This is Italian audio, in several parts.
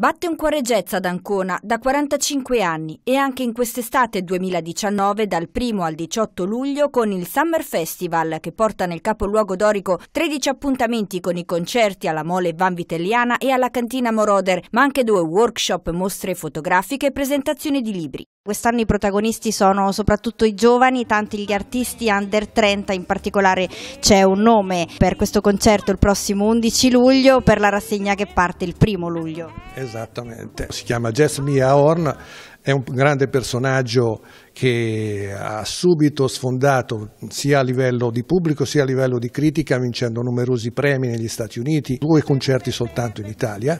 Batte un cuore cuoreggezza ad Ancona da 45 anni e anche in quest'estate 2019 dal 1 al 18 luglio con il Summer Festival che porta nel capoluogo dorico 13 appuntamenti con i concerti alla Mole Van Vitelliana e alla Cantina Moroder, ma anche due workshop, mostre fotografiche e presentazioni di libri. Quest'anno i protagonisti sono soprattutto i giovani, tanti gli artisti under 30, in particolare c'è un nome per questo concerto il prossimo 11 luglio, per la rassegna che parte il primo luglio. Esattamente, si chiama Jess Mia Horn, è un grande personaggio che ha subito sfondato sia a livello di pubblico sia a livello di critica vincendo numerosi premi negli Stati Uniti, due concerti soltanto in Italia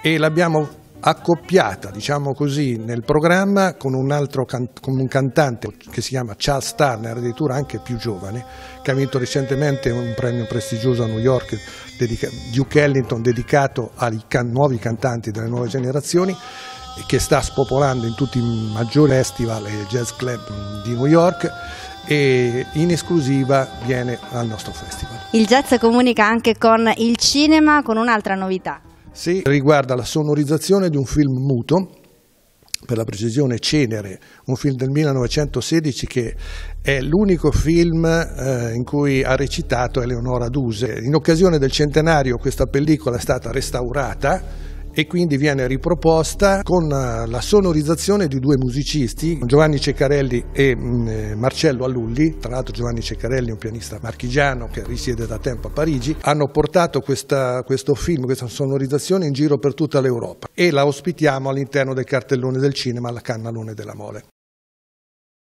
e l'abbiamo accoppiata, diciamo così, nel programma con un altro can con un cantante che si chiama Charles Turner, addirittura anche più giovane, che ha vinto recentemente un premio prestigioso a New York, Duke Ellington, dedicato ai can nuovi cantanti delle nuove generazioni che sta spopolando in tutti i maggiori festival e jazz club di New York e in esclusiva viene al nostro festival. Il jazz comunica anche con il cinema con un'altra novità. Se riguarda la sonorizzazione di un film muto, per la precisione Cenere, un film del 1916 che è l'unico film eh, in cui ha recitato Eleonora Duse. In occasione del centenario questa pellicola è stata restaurata e quindi viene riproposta con eh, la sonorizzazione di due musicisti, Giovanni Ceccarelli e mm, eh, Marcello Allulli, tra l'altro Giovanni Ceccarelli è un pianista marchigiano che risiede da tempo a Parigi, hanno portato questa, questo film, questa sonorizzazione in giro per tutta l'Europa e la ospitiamo all'interno del cartellone del cinema La Cannalone della Mole.